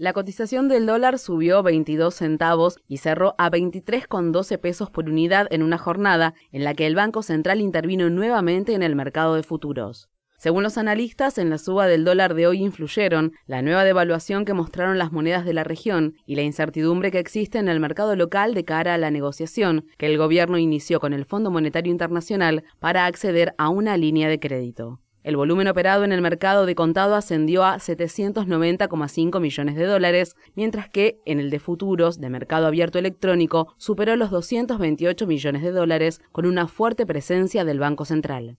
La cotización del dólar subió 22 centavos y cerró a 23,12 pesos por unidad en una jornada en la que el Banco Central intervino nuevamente en el mercado de futuros. Según los analistas, en la suba del dólar de hoy influyeron la nueva devaluación que mostraron las monedas de la región y la incertidumbre que existe en el mercado local de cara a la negociación que el gobierno inició con el Fondo Monetario Internacional para acceder a una línea de crédito. El volumen operado en el mercado de contado ascendió a 790,5 millones de dólares, mientras que en el de futuros de mercado abierto electrónico superó los 228 millones de dólares con una fuerte presencia del Banco Central.